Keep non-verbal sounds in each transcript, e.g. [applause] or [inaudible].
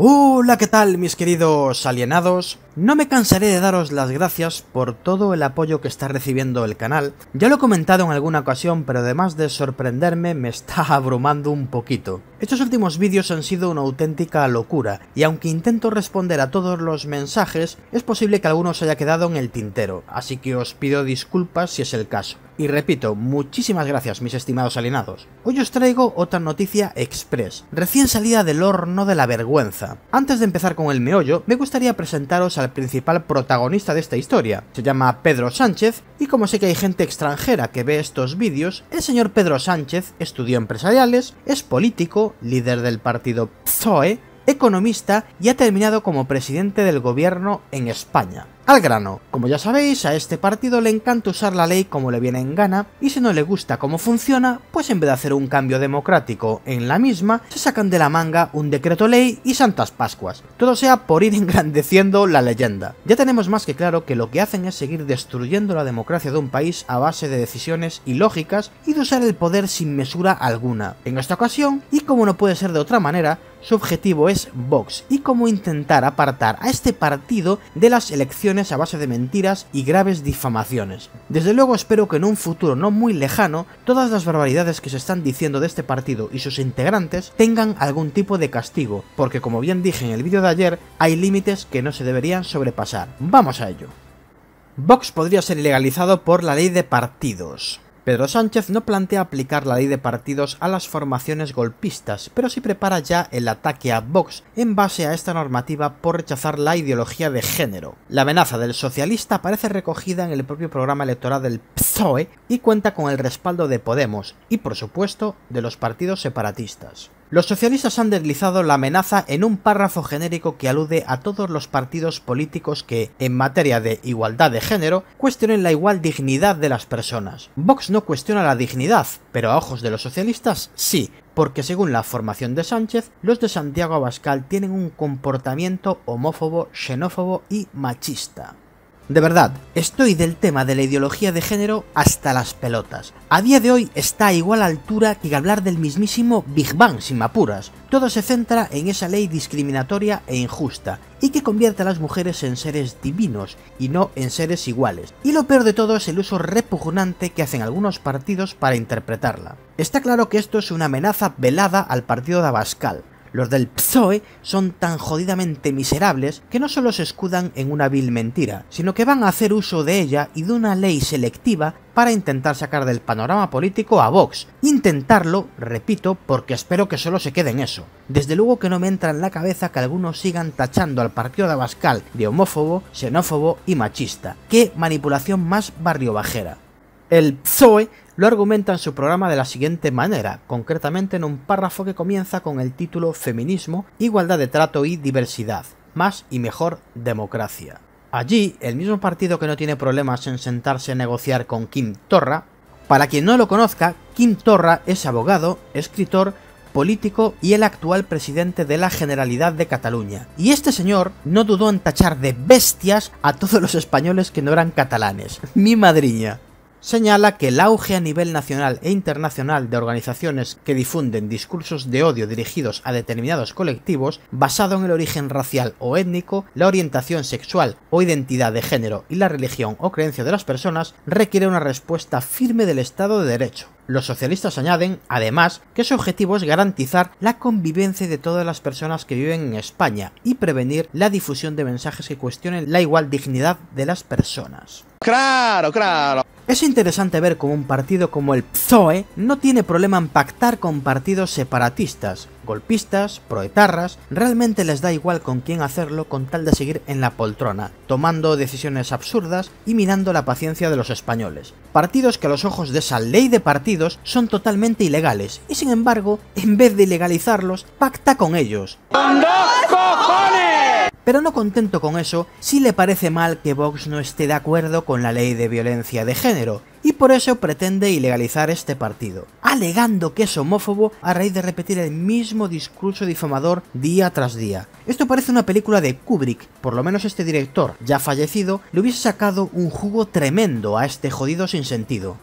Hola, ¿qué tal mis queridos alienados? No me cansaré de daros las gracias por todo el apoyo que está recibiendo el canal. Ya lo he comentado en alguna ocasión, pero además de sorprenderme, me está [laughs] abrumando un poquito. Estos últimos vídeos han sido una auténtica locura, y aunque intento responder a todos los mensajes, es posible que algunos haya quedado en el tintero, así que os pido disculpas si es el caso. Y repito, muchísimas gracias mis estimados alienados. Hoy os traigo otra noticia express, recién salida del horno de la vergüenza. Antes de empezar con el meollo, me gustaría presentaros al principal protagonista de esta historia. Se llama Pedro Sánchez y como sé que hay gente extranjera que ve estos vídeos, el señor Pedro Sánchez estudió empresariales, es político, líder del partido PSOE, economista y ha terminado como presidente del gobierno en España. Al grano, como ya sabéis, a este partido le encanta usar la ley como le viene en gana, y si no le gusta cómo funciona, pues en vez de hacer un cambio democrático en la misma, se sacan de la manga un decreto ley y santas pascuas, todo sea por ir [laughs] engrandeciendo la leyenda. Ya tenemos más que claro que lo que hacen es seguir destruyendo la democracia de un país a base de decisiones ilógicas y de usar el poder sin mesura alguna. En esta ocasión, y como no puede ser de otra manera, su objetivo es Vox y cómo intentar apartar a este partido de las elecciones a base de mentiras y graves difamaciones. Desde luego espero que en un futuro no muy lejano todas las barbaridades que se están diciendo de este partido y sus integrantes tengan algún tipo de castigo, porque como bien dije en el vídeo de ayer, hay límites que no se deberían sobrepasar. Vamos a ello. Vox podría ser ilegalizado por la ley de partidos. Pedro Sánchez no plantea aplicar la ley de partidos a las formaciones golpistas, pero sí prepara ya el ataque a Vox en base a esta normativa por rechazar la ideología de género. La amenaza del socialista aparece recogida en el propio programa electoral del PSOE y cuenta con el respaldo de Podemos y, por supuesto, de los partidos separatistas. Los socialistas han deslizado la amenaza en un párrafo genérico que alude a todos los partidos políticos que, en materia de igualdad de género, cuestionen la igual dignidad de las personas. Vox no cuestiona la dignidad, pero a ojos de los socialistas sí, porque según la formación de Sánchez, los de Santiago Abascal tienen un comportamiento homófobo, xenófobo y machista. De verdad, estoy del tema de la ideología de género hasta las pelotas. A día de hoy está a igual altura que hablar del mismísimo Big Bang sin mapuras. Todo se centra en esa ley discriminatoria e injusta, y que convierte a las mujeres en seres divinos y no en seres iguales. Y lo peor de todo es el uso repugnante que hacen algunos partidos para interpretarla. Está claro que esto es una amenaza velada al partido de Abascal, los del PSOE son tan jodidamente miserables que no solo se escudan en una vil mentira, sino que van a hacer uso de ella y de una ley selectiva para intentar sacar del panorama político a Vox. Intentarlo, repito, porque espero que solo se quede en eso. Desde luego que no me entra en la cabeza que algunos sigan tachando al partido de Abascal de homófobo, xenófobo y machista. ¡Qué manipulación más barriobajera! El PSOE lo argumenta en su programa de la siguiente manera, concretamente en un párrafo que comienza con el título Feminismo, Igualdad de Trato y Diversidad, más y mejor democracia. Allí, el mismo partido que no tiene problemas en sentarse a negociar con Kim Torra, para quien no lo conozca, Kim Torra es abogado, escritor, político y el actual presidente de la Generalidad de Cataluña. Y este señor no dudó en tachar de bestias a todos los españoles que no eran catalanes. Mi madriña señala que el auge a nivel nacional e internacional de organizaciones que difunden discursos de odio dirigidos a determinados colectivos basado en el origen racial o étnico, la orientación sexual o identidad de género y la religión o creencia de las personas requiere una respuesta firme del Estado de Derecho. Los socialistas añaden, además, que su objetivo es garantizar la convivencia de todas las personas que viven en España y prevenir la difusión de mensajes que cuestionen la igual dignidad de las personas. Claro, claro. Es interesante ver cómo un partido como el PZOE no tiene problema en pactar con partidos separatistas, golpistas, proetarras, realmente les da igual con quién hacerlo con tal de seguir en la poltrona, tomando decisiones absurdas y mirando la paciencia de los españoles. Partidos que a los ojos de esa ley de partidos son totalmente ilegales, y sin embargo, en vez de legalizarlos, pacta con ellos. Pero no contento con eso, sí le parece mal que Vox no esté de acuerdo con la ley de violencia de género, y por eso pretende ilegalizar este partido, alegando que es homófobo a raíz de repetir el mismo discurso difamador día tras día. Esto parece una película de Kubrick, por lo menos este director, ya fallecido, le hubiese sacado un jugo tremendo a este jodido sinsentido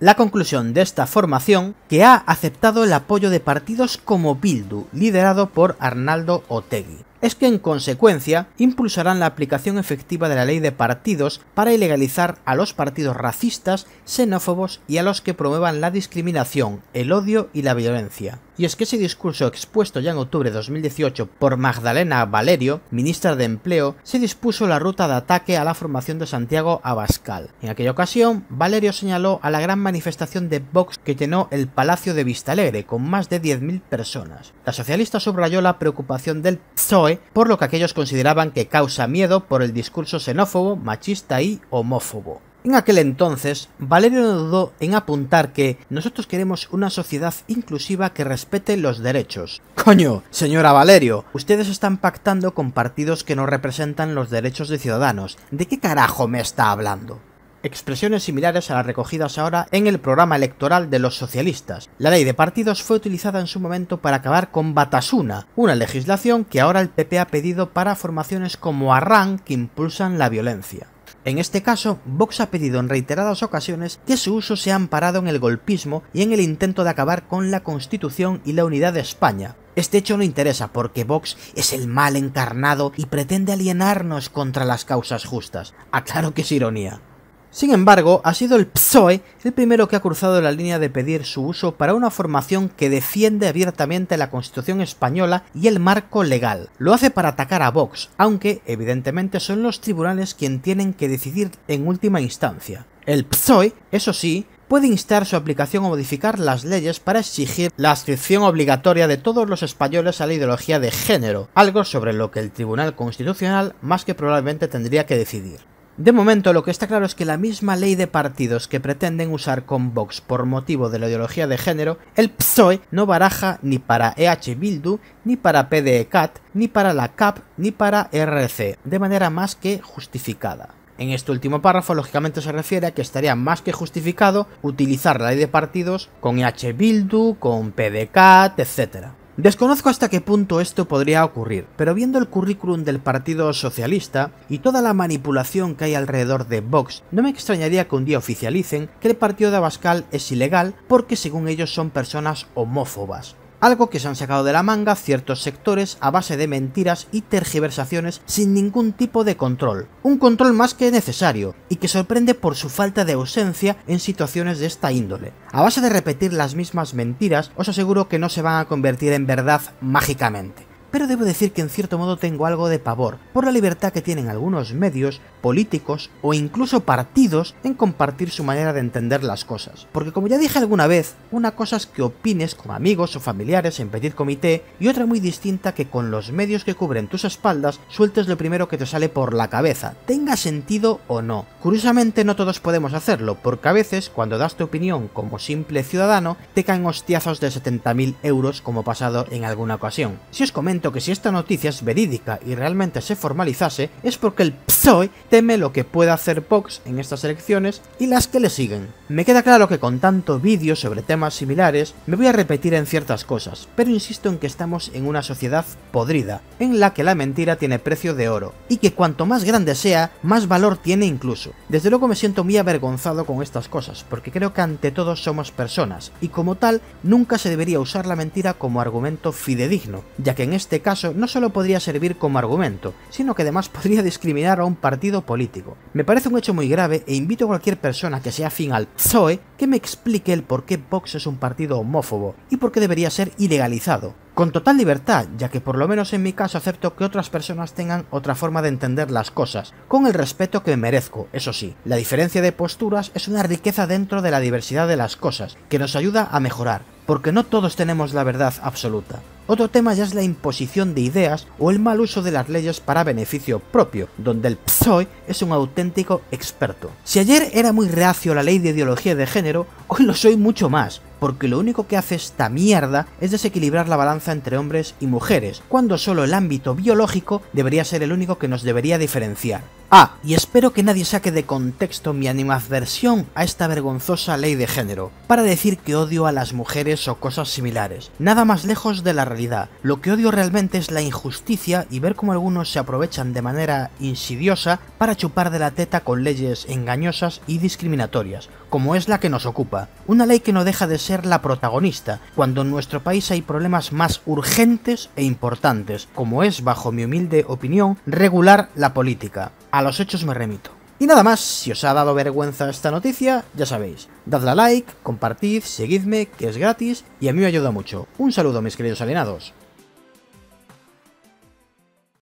la conclusión de esta formación que ha aceptado el apoyo de partidos como Bildu, liderado por Arnaldo Otegi es que en consecuencia impulsarán la aplicación efectiva de la ley de partidos para ilegalizar a los partidos racistas, xenófobos y a los que promuevan la discriminación, el odio y la violencia. Y es que ese discurso expuesto ya en octubre de 2018 por Magdalena Valerio, ministra de Empleo, se dispuso la ruta de ataque a la formación de Santiago Abascal. En aquella ocasión, Valerio señaló a la gran manifestación de Vox que llenó el Palacio de Vistalegre con más de 10.000 personas. La socialista subrayó la preocupación del PSOE por lo que aquellos consideraban que causa miedo por el discurso xenófobo, machista y homófobo. En aquel entonces, Valerio no dudó en apuntar que nosotros queremos una sociedad inclusiva que respete los derechos. Coño, señora Valerio, ustedes están pactando con partidos que no representan los derechos de ciudadanos. ¿De qué carajo me está hablando? expresiones similares a las recogidas ahora en el programa electoral de los socialistas. La ley de partidos fue utilizada en su momento para acabar con Batasuna, una legislación que ahora el PP ha pedido para formaciones como Arran que impulsan la violencia. En este caso, Vox ha pedido en reiteradas ocasiones que su uso sea amparado en el golpismo y en el intento de acabar con la Constitución y la unidad de España. Este hecho no interesa porque Vox es el mal encarnado y pretende alienarnos contra las causas justas. Aclaro que es ironía. Sin embargo, ha sido el PSOE el primero que ha cruzado la línea de pedir su uso para una formación que defiende abiertamente la Constitución española y el marco legal. Lo hace para atacar a Vox, aunque evidentemente son los tribunales quien tienen que decidir en última instancia. El PSOE, eso sí, puede instar su aplicación o modificar las leyes para exigir la adscripción obligatoria de todos los españoles a la ideología de género, algo sobre lo que el Tribunal Constitucional más que probablemente tendría que decidir. De momento, lo que está claro es que la misma ley de partidos que pretenden usar con Vox por motivo de la ideología de género, el PSOE no baraja ni para EH Bildu, ni para PDECAT, ni para la CAP, ni para RC, de manera más que justificada. En este último párrafo, lógicamente, se refiere a que estaría más que justificado utilizar la ley de partidos con EH Bildu, con PDEcat, etc. Desconozco hasta qué punto esto podría ocurrir, pero viendo el currículum del Partido Socialista y toda la manipulación que hay alrededor de Vox, no me extrañaría que un día oficialicen que el partido de Abascal es ilegal porque según ellos son personas homófobas algo que se han sacado de la manga ciertos sectores a base de mentiras y tergiversaciones sin ningún tipo de control. Un control más que necesario, y que sorprende por su falta de ausencia en situaciones de esta índole. A base de repetir las mismas mentiras, os aseguro que no se van a convertir en verdad mágicamente pero debo decir que en cierto modo tengo algo de pavor por la libertad que tienen algunos medios, políticos o incluso partidos en compartir su manera de entender las cosas. Porque como ya dije alguna vez, una cosa es que opines con amigos o familiares en petit comité y otra muy distinta que con los medios que cubren tus espaldas sueltes lo primero que te sale por la cabeza, tenga sentido o no. Curiosamente no todos podemos hacerlo, porque a veces cuando das tu opinión como simple ciudadano te caen hostiazos de 70.000 euros como pasado en alguna ocasión. Si os comento que si esta noticia es verídica y realmente se formalizase, es porque el PSOE teme lo que pueda hacer Vox en estas elecciones y las que le siguen. Me queda claro que con tanto vídeo sobre temas similares, me voy a repetir en ciertas cosas, pero insisto en que estamos en una sociedad podrida, en la que la mentira tiene precio de oro, y que cuanto más grande sea, más valor tiene incluso. Desde luego me siento muy avergonzado con estas cosas, porque creo que ante todos somos personas, y como tal, nunca se debería usar la mentira como argumento fidedigno, ya que en este este caso no solo podría servir como argumento, sino que además [laughs] podría discriminar a un partido político. Me parece un hecho muy grave e invito a cualquier persona que sea afín al PSOE que me explique el por qué Vox es un partido homófobo y por qué debería ser ilegalizado. Con total libertad, ya que por lo menos en mi caso acepto que otras personas tengan otra forma de entender las cosas, con el respeto que merezco, eso sí. La diferencia de posturas es una riqueza dentro de la diversidad de las cosas, que nos ayuda a mejorar, porque no todos tenemos la verdad absoluta. Otro tema ya es la imposición de ideas o el mal uso de las leyes para beneficio propio, donde el PSOE es un auténtico experto. Si ayer era muy reacio la ley de ideología de género, hoy lo soy mucho más, porque lo único que hace esta mierda es desequilibrar la balanza entre hombres y mujeres, cuando solo el ámbito biológico debería ser el único que nos debería diferenciar. Ah, y espero que nadie saque de contexto mi animadversión a esta vergonzosa ley de género, para decir que odio a las mujeres o cosas similares. Nada más lejos de la realidad. Lo que odio realmente es la injusticia y ver cómo algunos se aprovechan de manera insidiosa para chupar de la teta con leyes engañosas y discriminatorias, como es la que nos ocupa. Una ley que no deja de ser la protagonista, cuando en nuestro país hay problemas más urgentes e importantes, como es, bajo mi humilde opinión, regular la política. A los hechos me remito. Y nada más, si os ha dado vergüenza esta noticia, ya sabéis, dadle a like, compartid, seguidme, que es gratis y a mí me ayuda mucho. Un saludo mis queridos alienados.